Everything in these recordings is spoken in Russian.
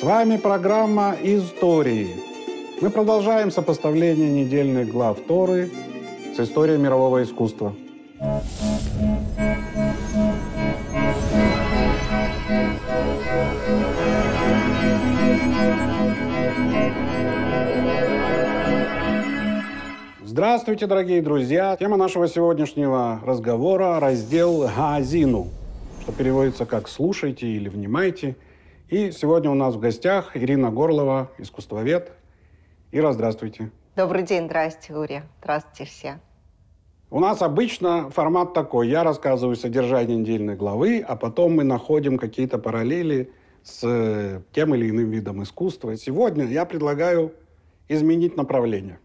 С вами программа «Истории». Мы продолжаем сопоставление недельных глав Торы с историей мирового искусства. Здравствуйте, дорогие друзья! Тема нашего сегодняшнего разговора – раздел «Газину», что переводится как «слушайте» или «внимайте». – и сегодня у нас в гостях Ирина Горлова, искусствовед. Ира, здравствуйте. Добрый день, здрасте, Гурия. Здравствуйте все. У нас обычно формат такой. Я рассказываю содержание недельной главы, а потом мы находим какие-то параллели с э, тем или иным видом искусства. Сегодня я предлагаю изменить направление.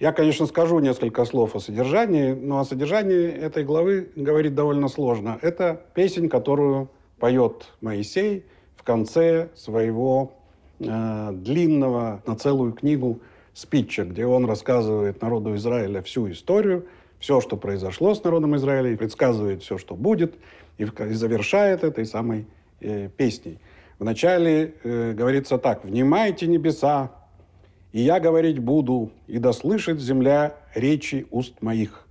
Я, конечно, скажу несколько слов о содержании, но о содержании этой главы говорить довольно сложно. Это песнь, которую поет Моисей в конце своего э, длинного на целую книгу спича, где он рассказывает народу Израиля всю историю, все, что произошло с народом Израиля, и предсказывает все, что будет, и, и завершает этой самой э, песней. Вначале э, говорится так, «Внимайте небеса, и я говорить буду, и дослышит земля речи уст моих.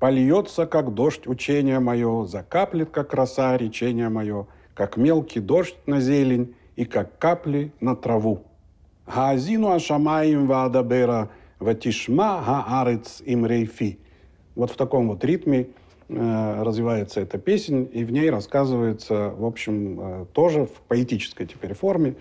Польется, как дождь, учение мое, закаплет, как роса, речение мое как мелкий дождь на зелень и как капли на траву. Газину ашамаим ваадабера ватишма гаарец им рейфи. Вот в таком вот ритме э, развивается эта песень, и в ней рассказывается, в общем, э, тоже в поэтической теперь форме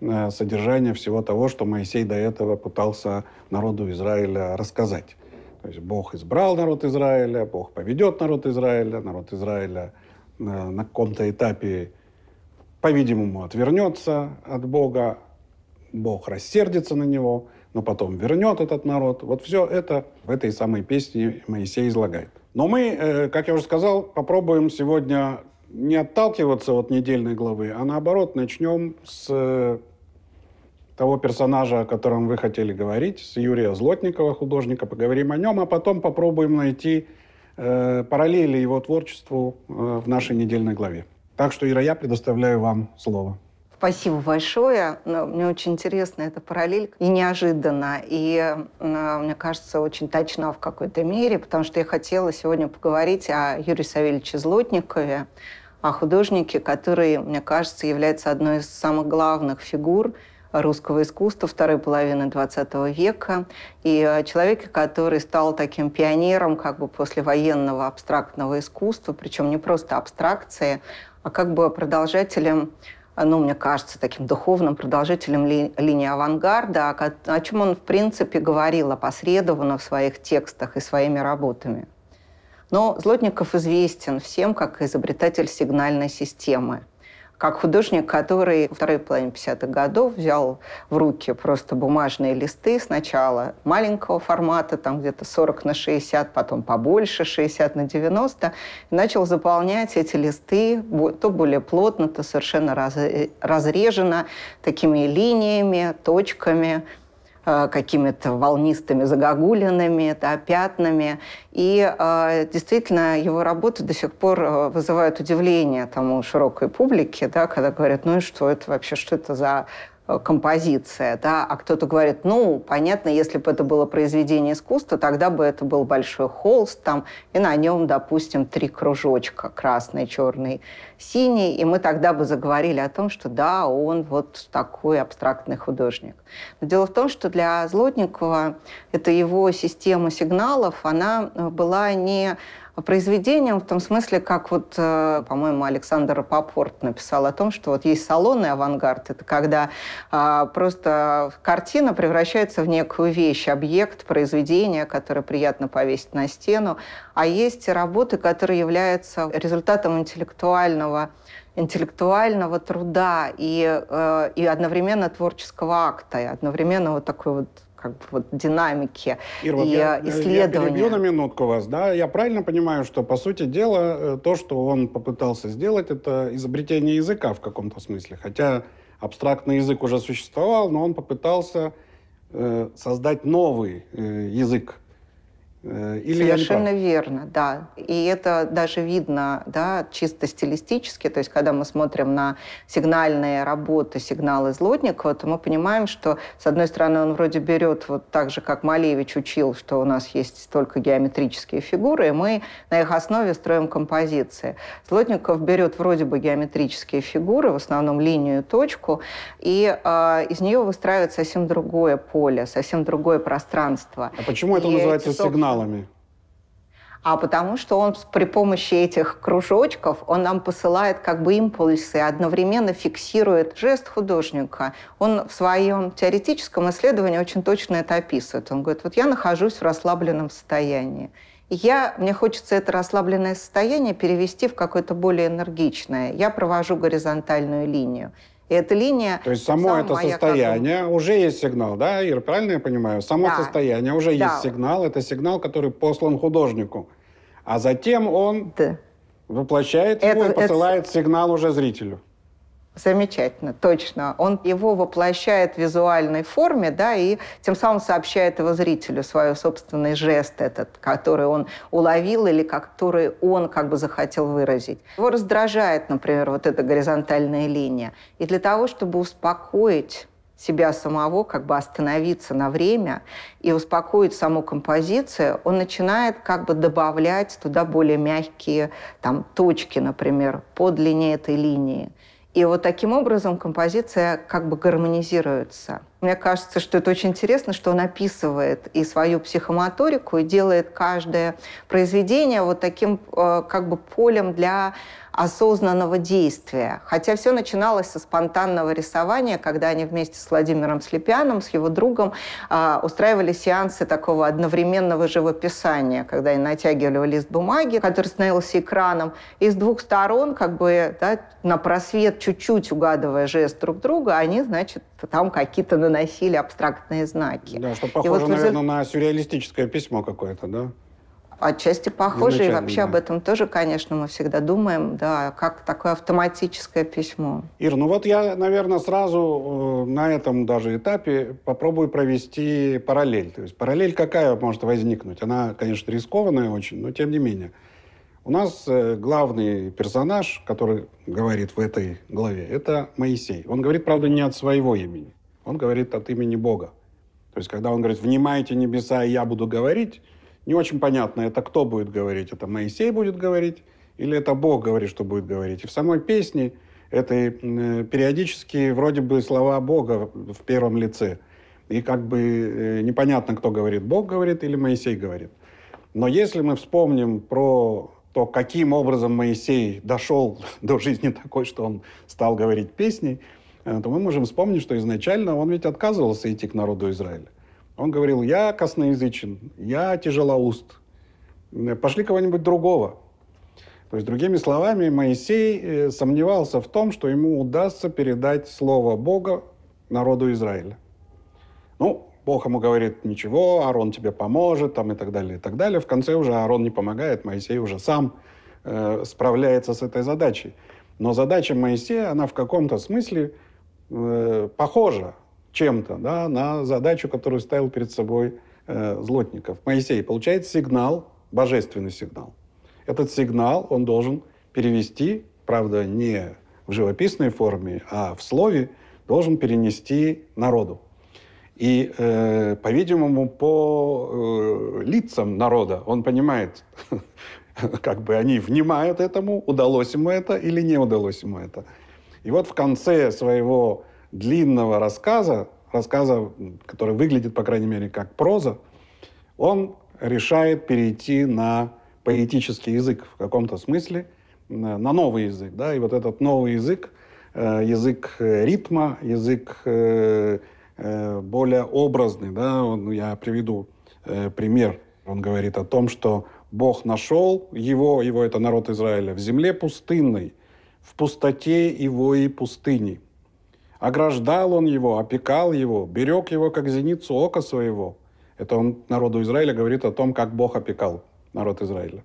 э, содержание всего того, что Моисей до этого пытался народу Израиля рассказать. То есть Бог избрал народ Израиля, Бог поведет народ Израиля, народ Израиля на каком-то этапе по-видимому, отвернется от Бога, Бог рассердится на него, но потом вернет этот народ. Вот все это в этой самой песне Моисей излагает. Но мы, э, как я уже сказал, попробуем сегодня не отталкиваться от недельной главы, а наоборот начнем с э, того персонажа, о котором вы хотели говорить, с Юрия Злотникова, художника, поговорим о нем, а потом попробуем найти э, параллели его творчеству в нашей недельной главе. Так что, Ира, я предоставляю вам слово. Спасибо большое. Мне очень интересно эта параллель и неожиданно. И, а, мне кажется, очень точна в какой-то мере, потому что я хотела сегодня поговорить о Юрии Савельевиче Злотникове, о художнике, который, мне кажется, является одной из самых главных фигур русского искусства второй половины XX века и э, человека, который стал таким пионером как бы послевоенного абстрактного искусства, причем не просто абстракции, а как бы продолжателем ну, мне кажется, таким духовным продолжителем ли, линии авангарда, о, о чем он, в принципе, говорил опосредованно в своих текстах и своими работами. Но Злотников известен всем как изобретатель сигнальной системы как художник, который во второй половине 50-х годов взял в руки просто бумажные листы сначала маленького формата, там где-то 40 на 60, потом побольше, 60 на 90, и начал заполнять эти листы то более плотно, то совершенно раз, разрежено такими линиями, точками, Э, какими-то волнистыми загогулинами, да, пятнами. И э, действительно его работы до сих пор э, вызывают удивление тому широкой публике, да, когда говорят, ну и что это вообще, что это за Э, композиция, да, а кто-то говорит, ну, понятно, если бы это было произведение искусства, тогда бы это был большой холст там, и на нем, допустим, три кружочка, красный, черный, синий, и мы тогда бы заговорили о том, что да, он вот такой абстрактный художник. Но дело в том, что для Злотникова эта его система сигналов, она э, была не произведением в том смысле, как вот, э, по-моему, Александр Рапопорт написал о том, что вот есть салонный авангард, это когда а, просто картина превращается в некую вещь, объект, произведение, которое приятно повесить на стену, а есть работы, которые являются результатом интеллектуального интеллектуального труда и, э, и одновременно творческого акта, и одновременно вот такой вот как бы, вот, динамики Ира, и я, э, исследования. Я перебью на минутку вас, да? Я правильно понимаю, что, по сути дела, э, то, что он попытался сделать, это изобретение языка в каком-то смысле. Хотя абстрактный язык уже существовал, но он попытался э, создать новый э, язык Э, или Совершенно верно, да. И это даже видно да, чисто стилистически. То есть, когда мы смотрим на сигнальные работы, сигналы Злотникова, то мы понимаем, что, с одной стороны, он вроде берет вот так же, как Малевич учил, что у нас есть только геометрические фигуры, и мы на их основе строим композиции. Злотников берет вроде бы геометрические фигуры, в основном линию и точку, и э, из нее выстраивает совсем другое поле, совсем другое пространство. А почему это и называется сигнал? каналами? а потому что он при помощи этих кружочков, он нам посылает как бы импульсы, одновременно фиксирует жест художника. Он в своем теоретическом исследовании очень точно это описывает. Он говорит, вот я нахожусь в расслабленном состоянии. И я, мне хочется это расслабленное состояние перевести в какое-то более энергичное. Я провожу горизонтальную линию. И эта линия... То есть само это состояние как... уже есть сигнал, да, Ира, правильно я понимаю? Само да. состояние уже да. есть сигнал, это сигнал, который послан художнику. А затем он да. воплощает это, его и посылает это... сигнал уже зрителю. Замечательно, точно. Он его воплощает в визуальной форме, да, и тем самым сообщает его зрителю свой собственный жест этот, который он уловил или который он как бы захотел выразить. Его раздражает, например, вот эта горизонтальная линия. И для того, чтобы успокоить себя самого, как бы остановиться на время и успокоить саму композицию, он начинает как бы добавлять туда более мягкие там, точки, например, по длине этой линии. И вот таким образом композиция как бы гармонизируется – мне кажется, что это очень интересно, что он описывает и свою психомоторику, и делает каждое произведение вот таким э, как бы полем для осознанного действия. Хотя все начиналось со спонтанного рисования, когда они вместе с Владимиром Слепяном, с его другом, а, устраивали сеансы такого одновременного живописания, когда они натягивали лист бумаги, который становился экраном, и с двух сторон, как бы да, на просвет чуть-чуть угадывая жест друг друга, они, значит, там какие-то выносили абстрактные знаки. Да, что похоже, и вот, наверное, на сюрреалистическое письмо какое-то, да? Отчасти похоже, Изначально, и вообще да. об этом тоже, конечно, мы всегда думаем, да, как такое автоматическое письмо. Ир, ну вот я, наверное, сразу э, на этом даже этапе попробую провести параллель. То есть параллель какая может возникнуть? Она, конечно, рискованная очень, но тем не менее. У нас э, главный персонаж, который говорит в этой главе, это Моисей. Он говорит, правда, не от своего имени он говорит от имени Бога. То есть, когда он говорит, внимайте небеса, и я буду говорить, не очень понятно, это кто будет говорить, это Моисей будет говорить, или это Бог говорит, что будет говорить. И в самой песне это э, периодически вроде бы слова Бога в первом лице. И как бы э, непонятно, кто говорит, Бог говорит или Моисей говорит. Но если мы вспомним про то, каким образом Моисей дошел до жизни такой, что он стал говорить песни, Э, то мы можем вспомнить, что изначально он ведь отказывался идти к народу Израиля. Он говорил, я косноязычен, я тяжелоуст, э, пошли кого-нибудь другого. То есть, другими словами, Моисей э, сомневался в том, что ему удастся передать слово Бога народу Израиля. Ну, Бог ему говорит, ничего, Аарон тебе поможет, там и так далее, и так далее. В конце уже Аарон не помогает, Моисей уже сам э, справляется с этой задачей. Но задача Моисея, она в каком-то смысле Э, похоже чем-то да, на задачу, которую ставил перед собой э, Злотников. Моисей получает сигнал, божественный сигнал. Этот сигнал он должен перевести, правда, не в живописной форме, а в слове, должен перенести народу. И, э, по-видимому, по э, лицам народа он понимает, как бы они внимают этому, удалось ему это или не удалось ему это. И вот в конце своего длинного рассказа, рассказа, который выглядит, по крайней мере, как проза, он решает перейти на поэтический язык в каком-то смысле, на новый язык. Да? И вот этот новый язык, э, язык э, ритма, язык э, более образный. Да? Ну, я приведу пример. Он говорит о том, что Бог нашел его, его это народ Израиля, в земле пустынной – в пустоте его и пустыни. Ограждал он его, опекал его, берег его, как зеницу ока своего. Это он народу Израиля говорит о том, как Бог опекал народ Израиля.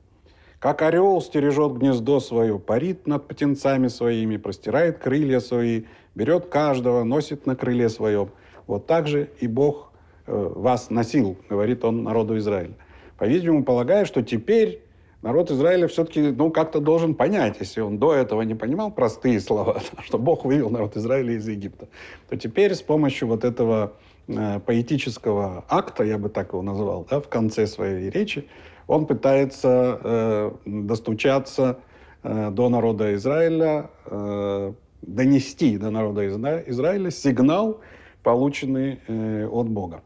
Как орел стережет гнездо свое, парит над птенцами своими, простирает крылья свои, берет каждого, носит на крыле своем. Вот так же и Бог э, вас носил, говорит он народу Израиля. По-видимому, полагая, что теперь народ Израиля все-таки ну, как-то должен понять, если он до этого не понимал простые слова, что Бог вывел народ Израиля из Египта, то теперь с помощью вот этого э, поэтического акта, я бы так его назвал, да, в конце своей речи, он пытается э, достучаться э, до народа Израиля, э, донести до народа Изра- Израиля сигнал, полученный э, от Бога.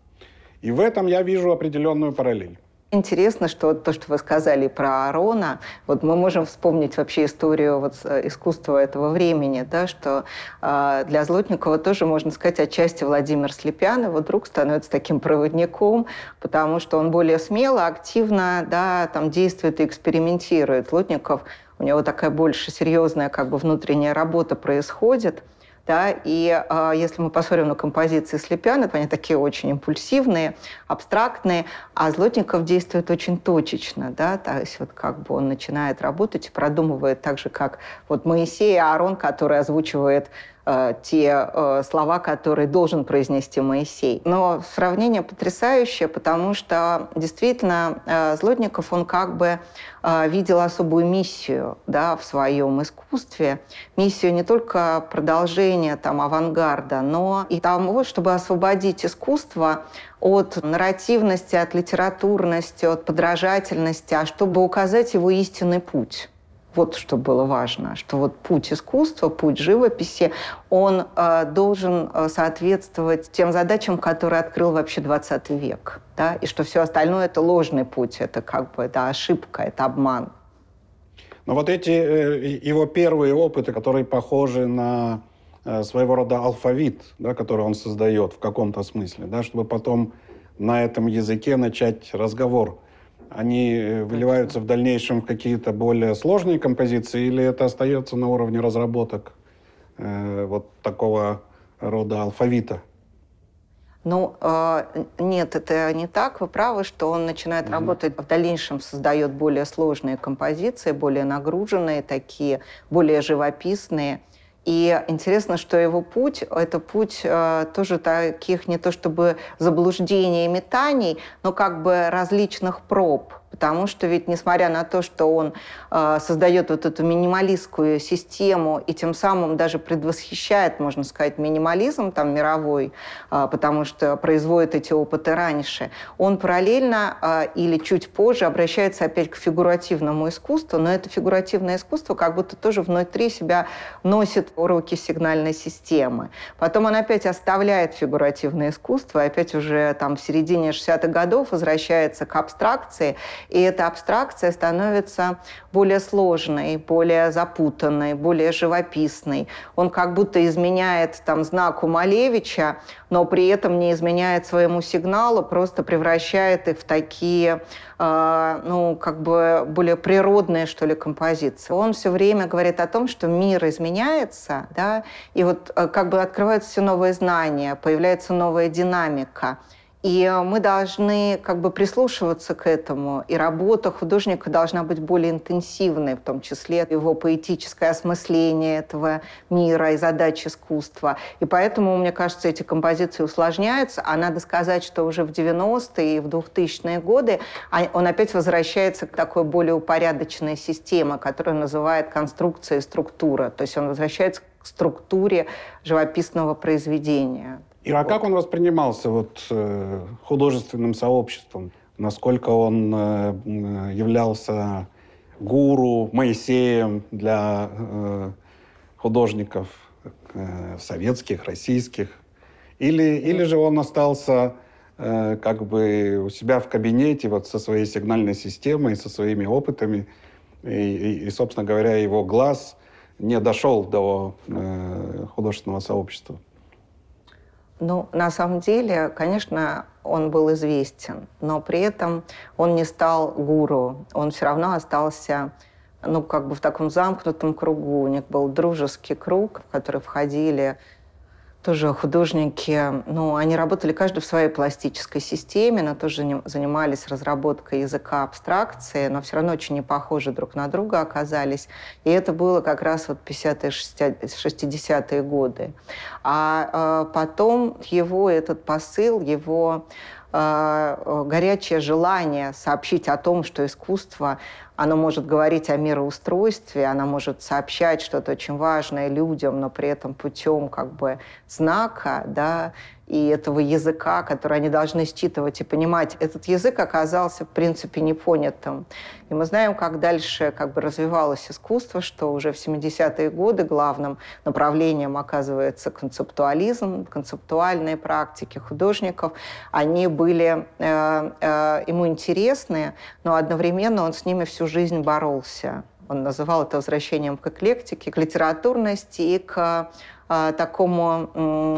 И в этом я вижу определенную параллель. Интересно, что то, что вы сказали про Арона, вот мы можем вспомнить вообще историю вот э, искусства этого времени, да, что э, для Злотникова тоже, можно сказать, отчасти Владимир Слепян, его друг, становится таким проводником, потому что он более смело, активно да, там действует и экспериментирует. Злотников, у него такая больше серьезная как бы внутренняя работа происходит – да? И э, если мы посмотрим на композиции Слепяна, они такие очень импульсивные, абстрактные, а Злотников действует очень точечно. Да? То есть вот как бы он начинает работать продумывает так же, как вот Моисей и Аарон, который озвучивает Э, те э, слова, которые должен произнести Моисей. Но сравнение потрясающее, потому что действительно э, Злотников, он как бы э, видел особую миссию да, в своем искусстве. Миссию не только продолжения там, авангарда, но и того, чтобы освободить искусство от нарративности, от литературности, от подражательности, а чтобы указать его истинный путь. Вот что было важно, что вот путь искусства, путь живописи, он э, должен э, соответствовать тем задачам, которые открыл вообще 20 век. Да? И что все остальное – это ложный путь, это как бы это ошибка, это обман. Но вот эти э, его первые опыты, которые похожи на э, своего рода алфавит, да, который он создает в каком-то смысле, да, чтобы потом на этом языке начать разговор – они э, выливаются в дальнейшем в какие-то более сложные композиции, или это остается на уровне разработок э, вот такого рода алфавита? Ну, э, нет, это не так. Вы правы, что он начинает mm работать, в дальнейшем создает более сложные композиции, более нагруженные такие, более живописные – и интересно, что его путь – это путь э, тоже таких не то чтобы заблуждений и метаний, но как бы различных проб – Потому что ведь, несмотря на то, что он э, создает вот эту минималистскую систему и тем самым даже предвосхищает, можно сказать, минимализм там мировой, э, потому что производит эти опыты раньше, он параллельно э, или чуть позже обращается опять к фигуративному искусству, но это фигуративное искусство как будто тоже внутри себя носит уроки сигнальной системы. Потом он опять оставляет фигуративное искусство, опять уже там в середине 60-х годов возвращается к абстракции – и эта абстракция становится более сложной, более запутанной, более живописной. Он как будто изменяет там знаку Малевича, но при этом не изменяет своему сигналу, просто превращает их в такие, э, ну, как бы более природные, что ли, композиции. Он все время говорит о том, что мир изменяется, да, и вот э, как бы открываются все новые знания, появляется новая динамика. И э, мы должны как бы прислушиваться к этому. И работа художника должна быть более интенсивной, в том числе его поэтическое осмысление этого мира и задачи искусства. И поэтому, мне кажется, эти композиции усложняются. А надо сказать, что уже в 90-е и в 2000-е годы а, он опять возвращается к такой более упорядоченной системе, которую называет конструкция и структура. То есть он возвращается к структуре живописного произведения. И а как он воспринимался вот, э, художественным сообществом? Насколько он э, являлся гуру, Моисеем для э, художников советских, российских? Или, или же он остался как бы у себя в кабинете вот со своей сигнальной системой, со своими опытами, и, и, и собственно говоря, его глаз не дошел до э, художественного сообщества? Ну, на самом деле, конечно, он был известен, но при этом он не стал гуру. Он все равно остался, ну, как бы в таком замкнутом кругу. У них был дружеский круг, в который входили тоже художники, ну, они работали каждый в своей пластической системе, но тоже занимались разработкой языка абстракции, но все равно очень не похожи друг на друга оказались. И это было как раз вот 50-е, 60-е годы. А э, потом его этот посыл, его э, горячее желание сообщить о том, что искусство оно может говорить о мироустройстве, оно может сообщать что-то очень важное людям, но при этом путем как бы знака, да, и этого языка, который они должны считывать и понимать. Этот язык оказался, в принципе, непонятым. И мы знаем, как дальше как бы развивалось искусство, что уже в 70-е годы главным направлением оказывается концептуализм, концептуальные практики художников. Они были э, э, ему интересны, но одновременно он с ними всю жизнь боролся он называл это возвращением к эклектике, к литературности и к а, такому,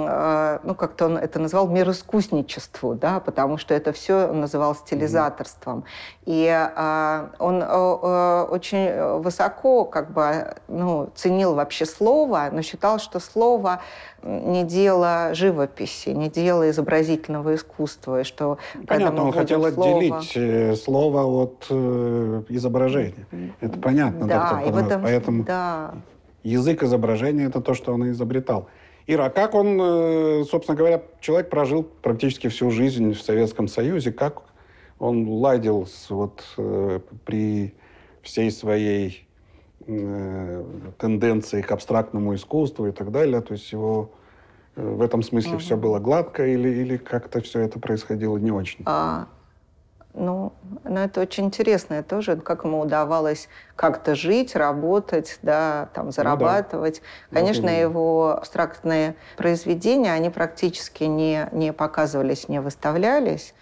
а, ну, как-то он это назвал, мироискусничеству, да, потому что это все он называл стилизаторством. И а, он э, э, очень высоко как бы, ну, ценил вообще слово, но считал, что слово не дело живописи, не дело изобразительного искусства, и что понятно, он хотел слово... отделить э, слово от э, изображения. Это понятно. Да, и в этом... Поэтому... Да. Язык изображения — это то, что он изобретал. Ира, а как он, э, собственно говоря, человек прожил практически всю жизнь в Советском Союзе, как он ладил с, вот, э, при всей своей э, тенденции к абстрактному искусству и так далее, то есть его э, в этом смысле угу. все было гладко или, или как-то все это происходило не очень? А, ну, ну, это очень интересно тоже, как ему удавалось как-то жить, работать, да, там, ну зарабатывать. Ну, да. Конечно, вот его абстрактные произведения, они практически не, не показывались, не выставлялись.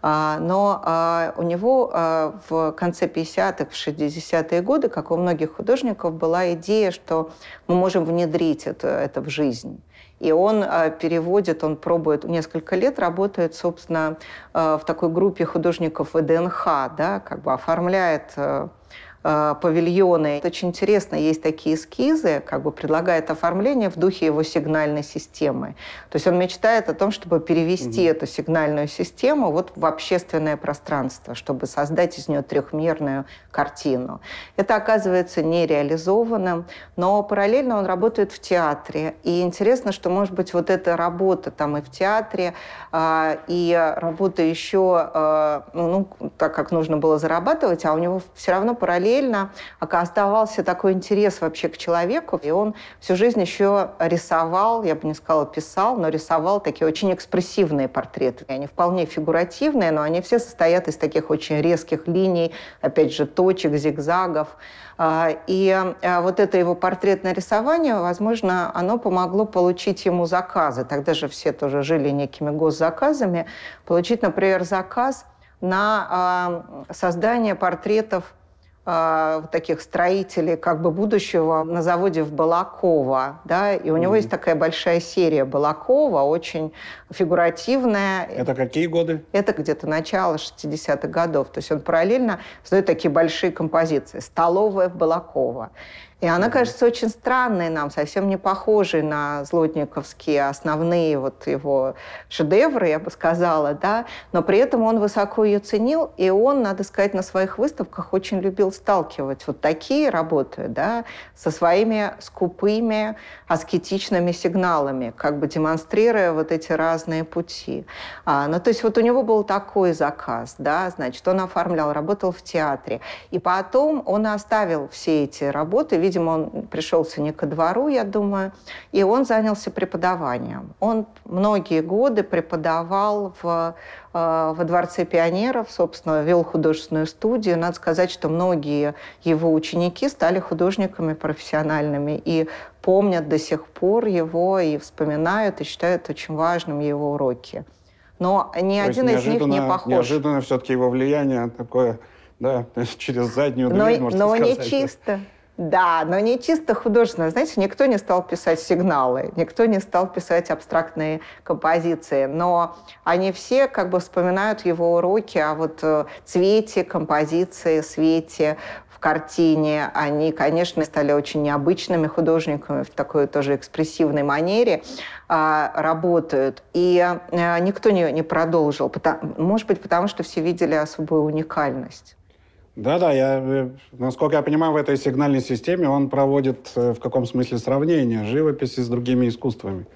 А, но а, у него а, в конце 50-х, в 60-е годы, как у многих художников, была идея, что мы можем внедрить это, это в жизнь. И он а, переводит, он пробует несколько лет, работает, собственно, а, в такой группе художников ВДНХ, да, как бы оформляет а, Э, павильоны. Это очень интересно, есть такие эскизы, как бы предлагает оформление в духе его сигнальной системы. То есть он мечтает о том, чтобы перевести угу. эту сигнальную систему вот в общественное пространство, чтобы создать из нее трехмерную картину. Это оказывается нереализованным, но параллельно он работает в театре. И интересно, что, может быть, вот эта работа там и в театре, а, и работа еще, а, ну, ну, так как нужно было зарабатывать, а у него все равно параллельно параллельно а оставался такой интерес вообще к человеку, и он всю жизнь еще рисовал, я бы не сказала писал, но рисовал такие очень экспрессивные портреты. И они вполне фигуративные, но они все состоят из таких очень резких линий, опять же, точек, зигзагов. А, и а, вот это его портретное рисование, возможно, оно помогло получить ему заказы. Тогда же все тоже жили некими госзаказами. Получить, например, заказ на создание портретов э, таких строителей как бы будущего на заводе в Балаково, да, и у него есть такая большая серия Балакова, очень фигуративная. Это какие годы? Это где-то начало 60-х годов, то есть он параллельно создает такие большие композиции. Столовая в Балаково, И она кажется очень странной нам, совсем не похожей на злотниковские основные вот его шедевры, я бы сказала, да, но при этом он высоко ее ценил, и он, надо сказать, на своих выставках очень любил сталкивать вот такие работы да, со своими скупыми аскетичными сигналами, как бы демонстрируя вот эти разные пути. А, ну, то есть вот у него был такой заказ, да, значит, он оформлял, работал в театре. И потом он оставил все эти работы, видимо, он пришелся не ко двору, я думаю, и он занялся преподаванием. Он многие годы преподавал в Э, во Дворце пионеров, собственно, вел художественную студию. Надо сказать, что многие его ученики стали художниками профессиональными и помнят до сих пор его и вспоминают, и считают очень важным его уроки. Но ни То один из них не похож. Неожиданно все-таки его влияние такое, да, через заднюю дверь, но, можно но сказать. Но не чисто. Да, но не чисто художественное. Знаете, никто не стал писать сигналы, никто не стал писать абстрактные композиции, но они все как бы вспоминают его уроки о а вот э, цвете, композиции, свете, в картине. Они, конечно, стали очень необычными художниками в такой тоже экспрессивной манере а, работают. И э, никто не, не продолжил. может быть, потому что все видели особую уникальность. Да-да, я, э, насколько я понимаю, в этой сигнальной системе он проводит э, в каком смысле сравнение живописи с другими искусствами.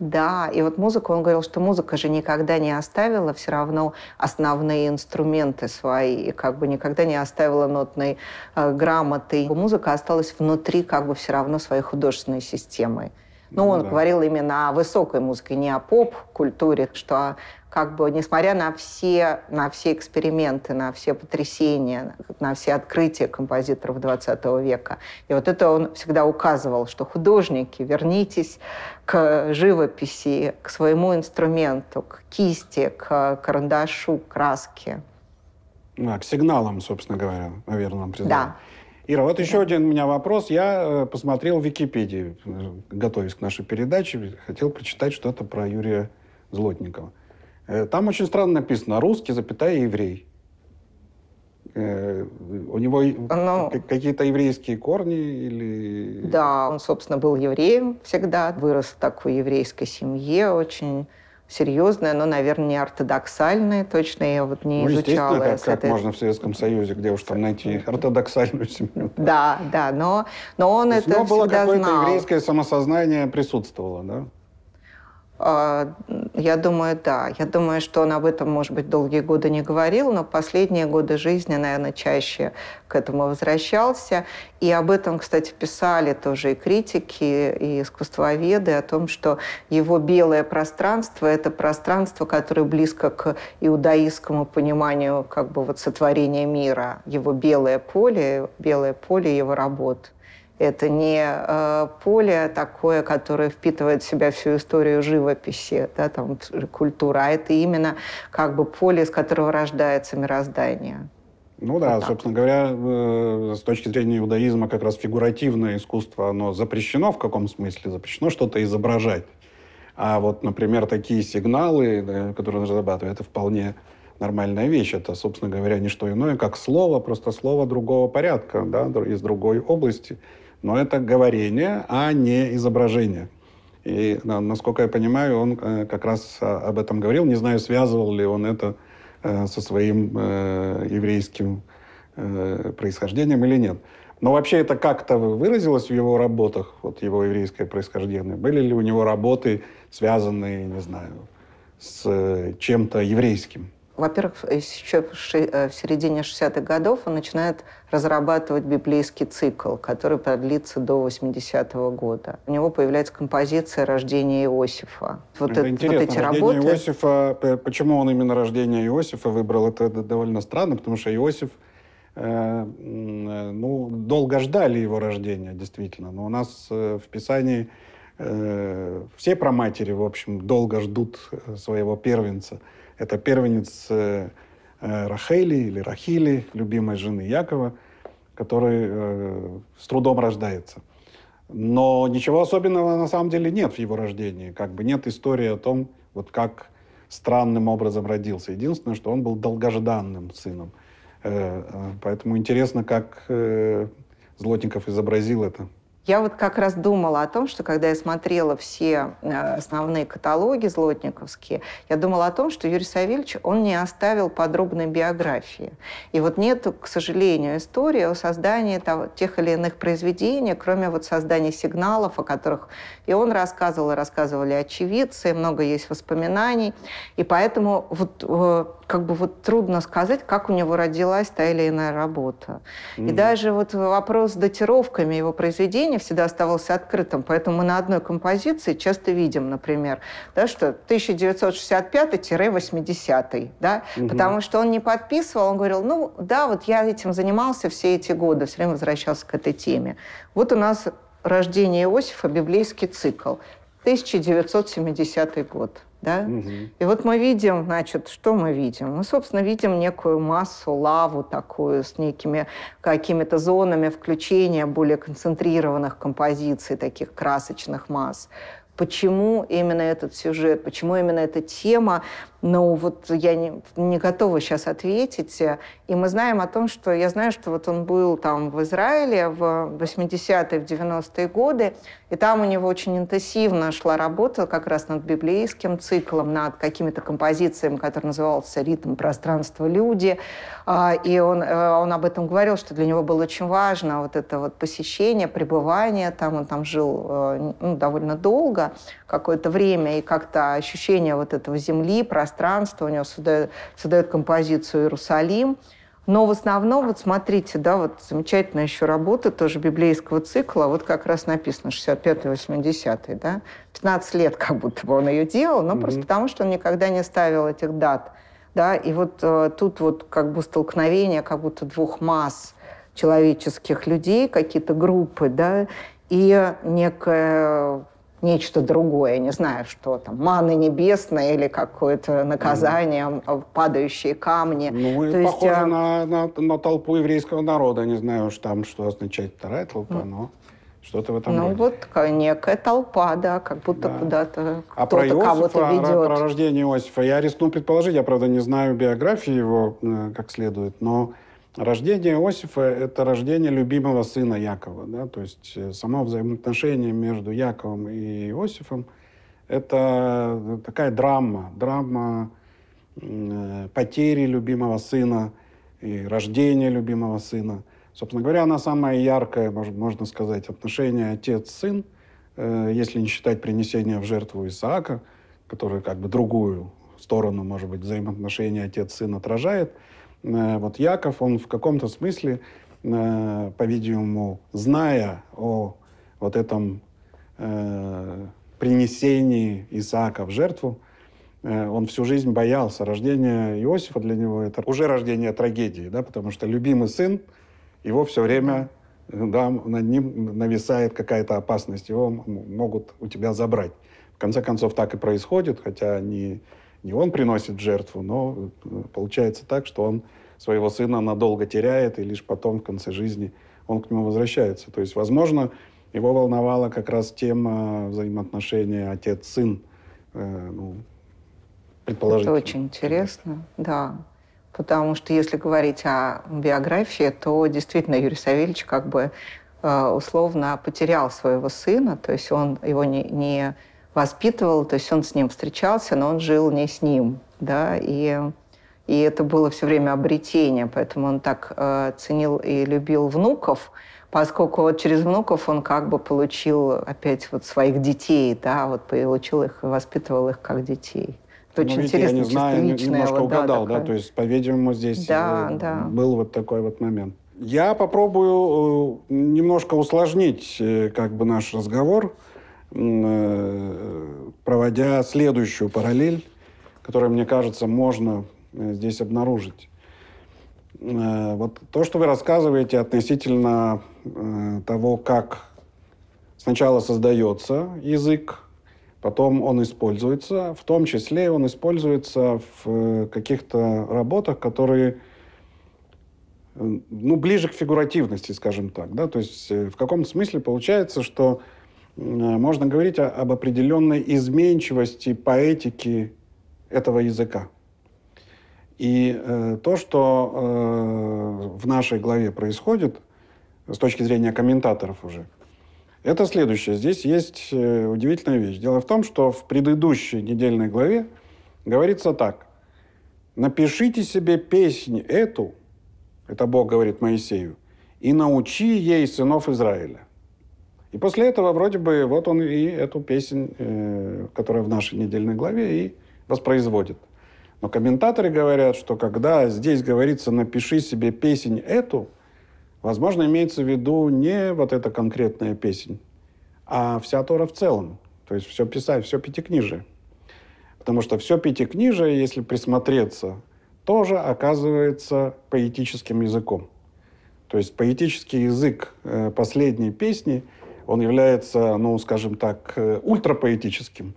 Да, и вот музыка, он говорил, что музыка же никогда не оставила все равно основные инструменты свои, и как бы никогда не оставила нотной э, грамоты. Музыка осталась внутри как бы все равно своей художественной системы. Но ну, он ну да. говорил именно о высокой музыке, не о поп-культуре, что как бы, несмотря на все, на все эксперименты, на все потрясения, на все открытия композиторов XX века. И вот это он всегда указывал, что художники, вернитесь к живописи, к своему инструменту, к кисти, к карандашу, к краске. Да, к сигналам, собственно говоря, наверное, нам признали. Да. Ира, вот еще один у меня вопрос. Я э, посмотрел Википедию, э, готовясь к нашей передаче, хотел прочитать что-то про Юрия Злотникова. Э, там очень странно написано «русский, запятая, еврей». Э, у него Оно... А, ну, какие-то еврейские корни или... Да, он, собственно, был евреем всегда, вырос в такой еврейской семье, очень серьезная, но, наверное, не ортодоксальная. Точно я вот не ну, изучала. Как, как этой... можно в Советском Союзе, где уж там найти ортодоксальную семью. Да, да, но, но он То это всегда знал. было какое-то еврейское самосознание присутствовало, да? А, я думаю, да. Я думаю, что он об этом, может быть, долгие годы не говорил, но последние годы жизни, наверное, чаще к этому возвращался. И об этом, кстати, писали тоже и критики, и искусствоведы, о том, что его белое пространство – это пространство, которое близко к иудаистскому пониманию как бы вот сотворения мира, его белое поле, белое поле его работ. Это не э, поле такое, которое впитывает в себя всю историю живописи, да, там, э, культура, а это именно как бы поле, из которого рождается мироздание. Ну да, вот собственно говоря, э, с точки зрения иудаизма как раз фигуративное искусство, оно запрещено в каком смысле? Запрещено что-то изображать. А вот, например, такие сигналы, которые он разрабатывает, это вполне нормальная вещь. Это, собственно говоря, не что иное, как слово, просто слово другого порядка, да, из другой области. Но это говорение, а не изображение. И, насколько я понимаю, он э, как раз а, об этом говорил. Не знаю, связывал ли он это э, со своим э, еврейским происхождением или нет. Но вообще это как-то выразилось в его работах, вот его еврейское происхождение? Были ли у него работы, связанные, не знаю, с чем-то еврейским? Во-первых, еще э, в середине 60-х годов он начинает разрабатывать библейский цикл, который продлится до 80-го года. У него появляется композиция «Рождение Иосифа». Вот, это, интересно. вот эти «Рождение работы... Иосифа», почему он именно «Рождение Иосифа» выбрал, это довольно странно, потому что Иосиф э, э, ну, долго ждали его рождения, действительно. Но у нас э, в Писании э, все матери, в общем, долго ждут своего первенца. Это первенец э, э, Рахели или Рахили, любимой жены Якова, который э, с трудом рождается. Но ничего особенного на самом деле нет в его рождении. Как бы нет истории о том, вот как странным образом родился. Единственное, что он был долгожданным сыном. Поэтому интересно, как Злотников изобразил это. Я вот как раз думала о том, что когда я смотрела все э, основные каталоги злотниковские, я думала о том, что Юрий Савельевич, он не оставил подробной биографии. И вот нет, к сожалению, истории о создании того, тех или иных произведений, кроме вот создания сигналов, о которых и он рассказывал, и рассказывали очевидцы, и много есть воспоминаний. И поэтому вот э, как бы вот трудно сказать, как у него родилась та или иная работа. Mm-hmm. И даже вот вопрос с датировками его произведения всегда оставался открытым, поэтому мы на одной композиции часто видим, например, да, что 1965-80, да, mm-hmm. потому что он не подписывал, он говорил, ну да, вот я этим занимался все эти годы, все время возвращался к этой теме. Вот у нас рождение Иосифа, библейский цикл, 1970 год. Да? Угу. И вот мы видим, значит, что мы видим? Мы, собственно, видим некую массу, лаву такую с некими какими-то зонами включения более концентрированных композиций, таких красочных масс почему именно этот сюжет, почему именно эта тема, но ну, вот я не, не готова сейчас ответить. И мы знаем о том, что я знаю, что вот он был там в Израиле в 80-е, в 90-е годы, и там у него очень интенсивно шла работа как раз над библейским циклом, над какими-то композициями, которые назывался «Ритм пространство, люди». А, и он, э, он об этом говорил, что для него было очень важно вот это вот посещение, пребывание. Там он там жил э, ну, довольно долго, какое-то время, и как-то ощущение вот этого земли, пространства, пространство, у него создает создают композицию «Иерусалим». Но в основном, вот смотрите, да, вот замечательная еще работа тоже библейского цикла, вот как раз написано 65-80, да, 15 лет как будто бы он ее делал, но mm-hmm. просто потому, что он никогда не ставил этих дат, да, и вот э, тут вот как бы столкновение как будто двух масс человеческих людей, какие-то группы, да, и некое нечто другое, не знаю, что там, маны небесные или какое-то наказание, mm. падающие камни. Ну, То похоже есть, а, на, на, на толпу еврейского народа, не знаю уж там, что означает вторая толпа, mm. но... Что-то в этом Ну, роде. вот некая толпа, да, как будто да. куда-то а кто-то Иосифа, кого-то ведет. про про рождение Иосифа я рискну предположить, я, правда, не знаю биографии его э, как следует, но Рождение Иосифа — это рождение любимого сына Якова. Да? То есть э, само взаимоотношение между Яковом и Иосифом — это э, такая драма, драма э, потери любимого сына и рождения любимого сына. Собственно говоря, она самая яркая, можно сказать, отношение отец-сын, если не считать принесения в жертву Исаака, который как бы другую сторону, может быть, взаимоотношения отец-сын отражает — Э, вот Яков, он в каком-то смысле, э, по-видимому, зная о вот этом э, принесении Исаака в жертву, он всю жизнь боялся. Рождение Иосифа для него это уже рождение трагедии, да, потому что любимый сын, его все время да, над ним нависает какая-то опасность, его могут у тебя забрать. В конце концов, так и происходит, хотя не, не он приносит жертву, но э, получается так, что он своего сына надолго теряет, и лишь потом, в конце жизни, он к нему возвращается. То есть, возможно, его волновала как раз тема взаимоотношения отец-сын. Э, ну, предположительно. Это очень интересно, да. Потому что если говорить о биографии, то действительно Юрий Савельевич как бы э, условно потерял своего сына, то есть он его не, не воспитывал, то есть он с ним встречался, но он жил не с ним, да, и, и это было все время обретение, поэтому он так э, ценил и любил внуков, поскольку вот через внуков он как бы получил опять вот своих детей, да, вот получил их и воспитывал их как детей. Это ну, очень видите, интересно, я не знаю, немножко вот, угадал, да, да, то есть, по-видимому, здесь да, был э, да. был вот такой вот момент. Я попробую э, немножко усложнить э, как бы наш разговор Э, проводя следующую параллель, которую, мне кажется, можно э, здесь обнаружить. Э, вот то, что вы рассказываете относительно того, как сначала создается язык, потом он используется, в том числе он используется в каких-то работах, которые ну, ближе к фигуративности, скажем так. Да? То есть в каком смысле получается, что Э, можно говорить о, об определенной изменчивости поэтики этого языка. И э, то, что э, в нашей главе происходит, с точки зрения комментаторов уже, это следующее. Здесь есть э, удивительная вещь. Дело в том, что в предыдущей недельной главе говорится так. «Напишите себе песнь эту, — это Бог говорит Моисею, — и научи ей сынов Израиля». И после этого вроде бы вот он и эту песню, э, которая в нашей недельной главе, и воспроизводит. Но комментаторы говорят, что когда здесь говорится «напиши себе песень эту», возможно, имеется в виду не вот эта конкретная песнь, а вся Тора в целом. То есть все писать, все пятикнижие. Потому что все пятикнижие, если присмотреться, тоже оказывается поэтическим языком. То есть поэтический язык э, последней песни – он является, ну, скажем так, э, ультрапоэтическим.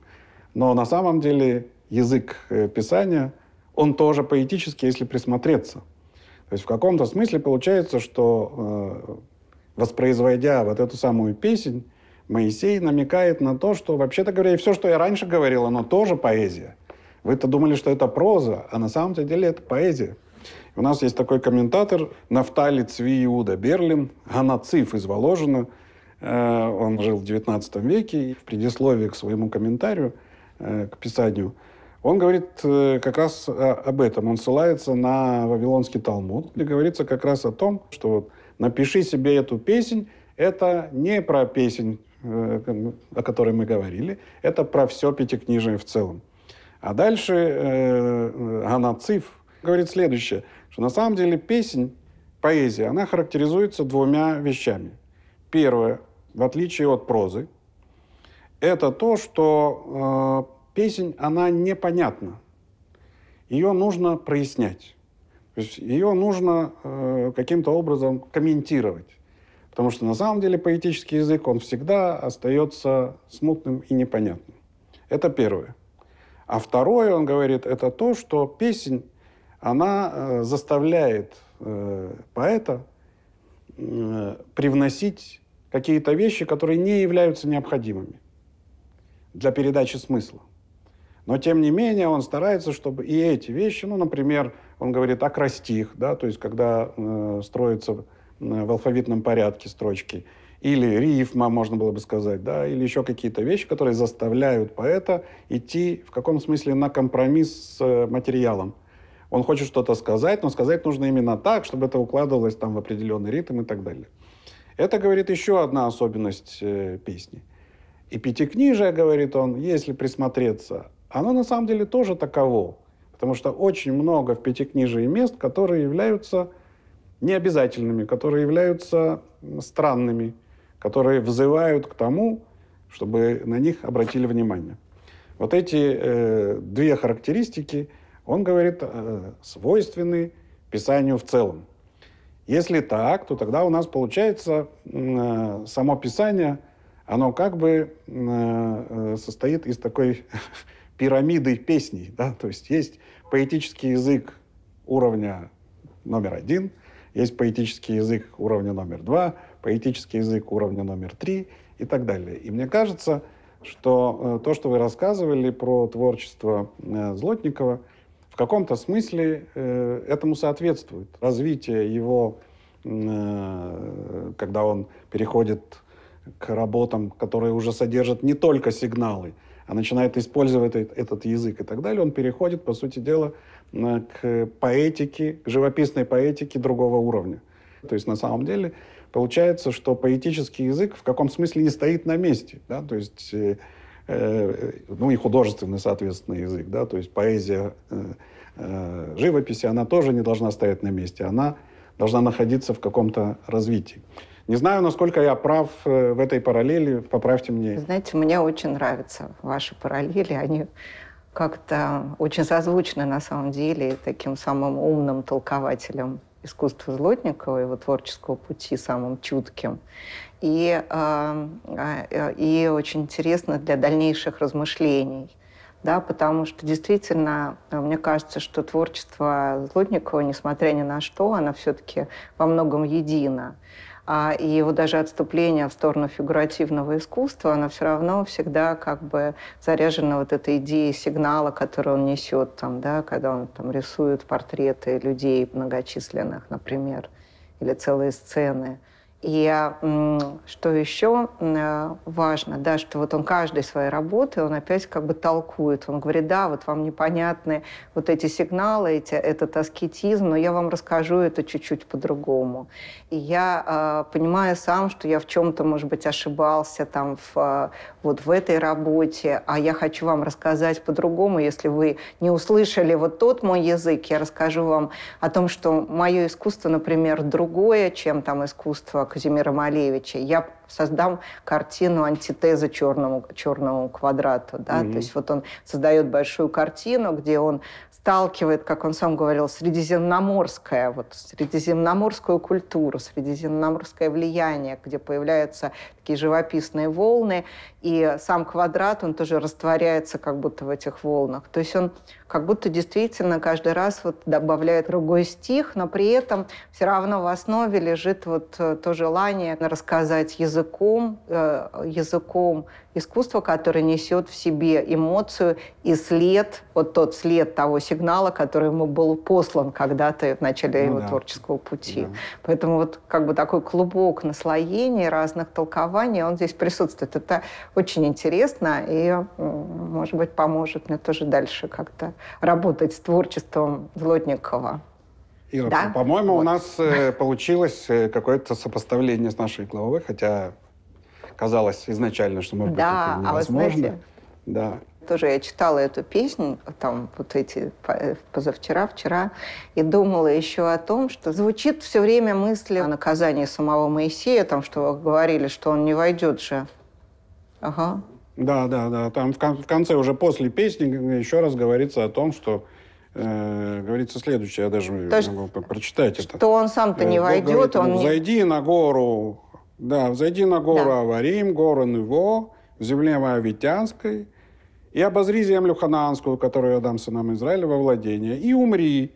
Но на самом деле язык э, писания, он тоже поэтический, если присмотреться. То есть в каком-то смысле получается, что э, воспроизводя вот эту самую песнь, Моисей намекает на то, что, вообще-то говоря, и все, что я раньше говорил, оно тоже поэзия. Вы-то думали, что это проза, а на самом деле это поэзия. у нас есть такой комментатор Нафтали Цви Иуда Берлин, Ганациф из Воложина – Э, он жил в XIX веке, в предисловии к своему комментарию, э, к писанию, он говорит э, как раз об этом. Он ссылается на Вавилонский Талмуд, где говорится как раз о том, что вот «напиши себе эту песнь» — это не про песнь, о которой мы говорили, это про все Пятикнижие в целом. А дальше э, Ганациф говорит следующее, что на самом деле песнь, поэзия, она характеризуется двумя вещами. Первое в отличие от прозы, это то, что э, песнь, она непонятна. Ее нужно прояснять. То есть ее нужно э, каким-то образом комментировать. Потому что на самом деле поэтический язык, он всегда остается смутным и непонятным. Это первое. А второе, он говорит, это то, что песнь, она э, заставляет э, поэта э, привносить какие-то вещи, которые не являются необходимыми для передачи смысла. Но, тем не менее, он старается, чтобы и эти вещи, ну, например, он говорит окрасти «А их, да, то есть когда э, строится э, в алфавитном порядке строчки, или рифма, можно было бы сказать, да, или еще какие-то вещи, которые заставляют поэта идти в каком смысле на компромисс с э, материалом. Он хочет что-то сказать, но сказать нужно именно так, чтобы это укладывалось там в определенный ритм и так далее. Это, говорит, еще одна особенность э, песни. И пятикнижие, говорит он, если присмотреться, оно на самом деле тоже таково. Потому что очень много в пятикнижии мест, которые являются необязательными, которые являются странными, которые взывают к тому, чтобы на них обратили внимание. Вот эти э, две характеристики, он говорит, э, свойственны писанию в целом. Если так, то тогда у нас получается э, само Писание, оно как бы э, э, состоит из такой пирамиды песней. Да? То есть есть поэтический язык уровня номер один, есть поэтический язык уровня номер два, поэтический язык уровня номер три и так далее. И мне кажется, что э, то, что вы рассказывали про творчество э, Злотникова – в каком-то смысле э, этому соответствует. Развитие его, э, когда он переходит к работам, которые уже содержат не только сигналы, а начинает использовать этот, этот язык и так далее, он переходит, по сути дела, э, к поэтике, к живописной поэтике другого уровня. То есть на самом деле получается, что поэтический язык в каком смысле не стоит на месте. Да? То есть э, Э, ну и художественный, соответственно, язык, да, то есть поэзия, э, э, живописи, она тоже не должна стоять на месте, она должна находиться в каком-то развитии. Не знаю, насколько я прав в этой параллели, поправьте мне. Знаете, мне очень нравятся ваши параллели, они как-то очень созвучны на самом деле таким самым умным толкователем искусства Злотникова, его творческого пути, самым чутким и, эм, э, и очень интересно для дальнейших размышлений. Да, потому что действительно, э, мне кажется, что творчество Злотникова, несмотря ни на что, оно все-таки во многом едино. А, и его даже отступление в сторону фигуративного искусства, оно все равно всегда как бы заряжено вот этой идеей сигнала, который он несет, там, да, когда он там рисует портреты людей многочисленных, например, или целые сцены – и что еще э, важно, да, что вот он каждой своей работы, он опять как бы толкует. Он говорит, да, вот вам непонятны вот эти сигналы, эти, этот аскетизм, но я вам расскажу это чуть-чуть по-другому. И я э, понимаю сам, что я в чем-то, может быть, ошибался там в, э, вот в этой работе, а я хочу вам рассказать по-другому. Если вы не услышали вот тот мой язык, я расскажу вам о том, что мое искусство, например, другое, чем там искусство Казимира Малевича, я создам картину антитеза черному, черному квадрату. Да? Mm-hmm. То есть вот он создает большую картину, где он сталкивает, как он сам говорил, средиземноморское, вот средиземноморскую культуру, средиземноморское влияние, где появляются такие живописные волны, и сам квадрат, он тоже растворяется как будто в этих волнах. То есть он как будто действительно каждый раз вот добавляет другой стих, но при этом все равно в основе лежит вот э, то желание рассказать языком, э, языком искусство, которое несет в себе эмоцию и след, вот тот след того сигнала, сигнала, который ему был послан когда-то в начале ну, его да. творческого пути. Да. Поэтому вот как бы такой клубок наслоений, разных толкований, он здесь присутствует. Это очень интересно и, может быть, поможет мне тоже дальше как-то работать с творчеством Злотникова. Ира, да? по-моему, вот. у нас э, получилось э, какое-то сопоставление с нашей главой, хотя казалось изначально, что может да, быть это невозможно. А вы Да. Тоже я читала эту песню, там вот эти э, позавчера, вчера, и думала еще о том, что звучит все время мысли о наказании самого Моисея, там, что говорили, что он не войдет же. Ага. Да, да, да. Там в, кон- в конце, уже после песни, еще раз говорится о том, что э, говорится следующее, я даже То, могу что, прочитать это. Что он сам-то не э, войдет, говорит, он Зайди не... на гору, да, взойди на гору да. Аварим, гору Него, в земле Моавитянской, и обозри землю ханаанскую, которую я дам сынам Израиля во владение, и умри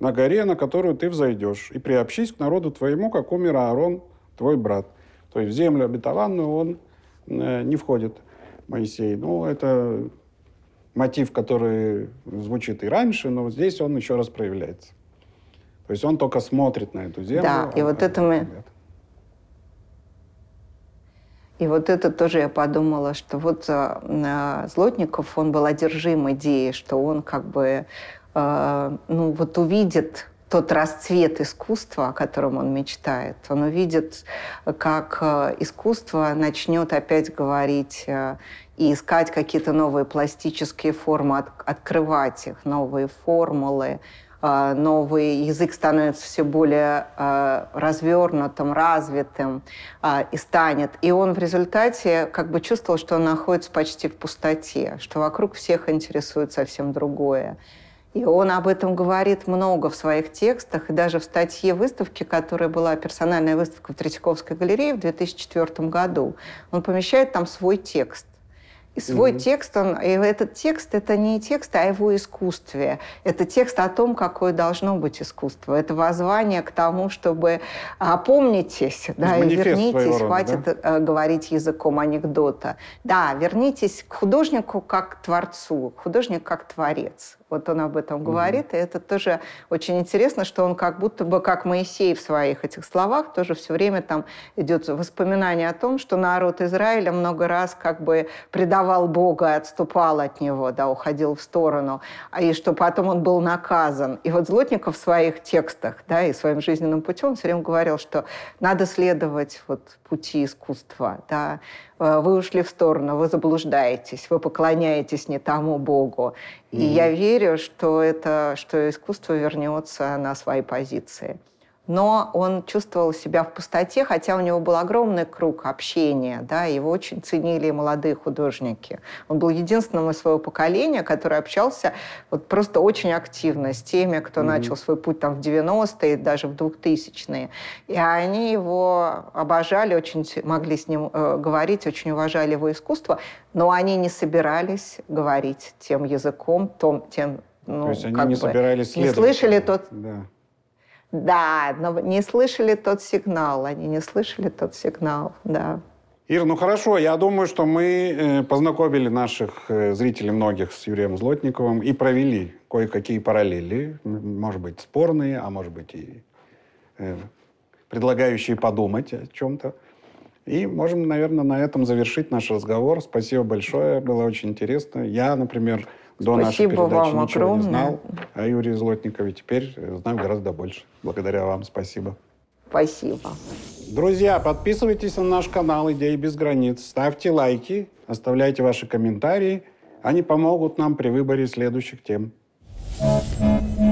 на горе, на которую ты взойдешь, и приобщись к народу твоему, как умер Аарон, твой брат». То есть в землю обетованную он э, не входит, Моисей. Ну, это мотив, который звучит и раньше, но здесь он еще раз проявляется. То есть он только смотрит на эту землю. Да, а и вот это мы... Нет. И вот это тоже я подумала, что вот а, а, Злотников, он был одержим идеей, что он как бы, а, ну вот увидит тот расцвет искусства, о котором он мечтает. Он увидит, как искусство начнет опять говорить и искать какие-то новые пластические формы, от, открывать их, новые формулы, а, новый язык становится все более а, развернутым, развитым а, и станет. И он в результате как бы чувствовал, что он находится почти в пустоте, что вокруг всех интересует совсем другое. И он об этом говорит много в своих текстах, и даже в статье выставки, которая была персональная выставка в Третьяковской галерее в 2004 году, он помещает там свой текст и свой mm-hmm. текст, он, и этот текст это не текст а его искусстве, это текст о том, какое должно быть искусство. Это воззвание к тому, чтобы опомнитесь, да, и вернитесь, рода, хватит да? Э, говорить языком анекдота. Да, вернитесь к художнику как к творцу, художник как творец. Вот он об этом говорит, mm и это тоже очень интересно, что он как будто бы, как Моисей в своих этих словах, тоже все время там идет воспоминание о том, что народ Израиля много раз как бы предавал Бога, отступал от него, да, уходил в сторону, а и что потом он был наказан. И вот Злотников в своих текстах, да, и своим жизненным путем все время говорил, что надо следовать вот пути искусства, да, Э, вы ушли в сторону, вы заблуждаетесь, вы поклоняетесь не тому Богу. И mm-hmm. я верю, что это, что искусство вернется на свои позиции но он чувствовал себя в пустоте, хотя у него был огромный круг общения, да, его очень ценили молодые художники. Он был единственным из своего поколения, который общался вот просто очень активно с теми, кто mm-hmm. начал свой путь там в 90-е, даже в 2000-е. И они его обожали, очень могли с ним э, говорить, очень уважали его искусство, но они не собирались говорить тем языком, том, тем ну, То есть они не бы, собирались следовать. Не слышали тот... Да да, но не слышали тот сигнал, они не слышали тот сигнал, да. Ир, ну хорошо, я думаю, что мы э, познакомили наших э, зрителей многих с Юрием Злотниковым и провели кое-какие параллели, может быть, спорные, а может быть и э, предлагающие подумать о чем-то. И можем, наверное, на этом завершить наш разговор. Спасибо большое, было очень интересно. Я, например, до Спасибо нашей передачи вам ничего огромное. не знал о а Юрии Злотникове. Теперь знаю гораздо больше. Благодаря вам. Спасибо. Спасибо. Друзья, подписывайтесь на наш канал «Идеи без границ». Ставьте лайки, оставляйте ваши комментарии. Они помогут нам при выборе следующих тем. Thank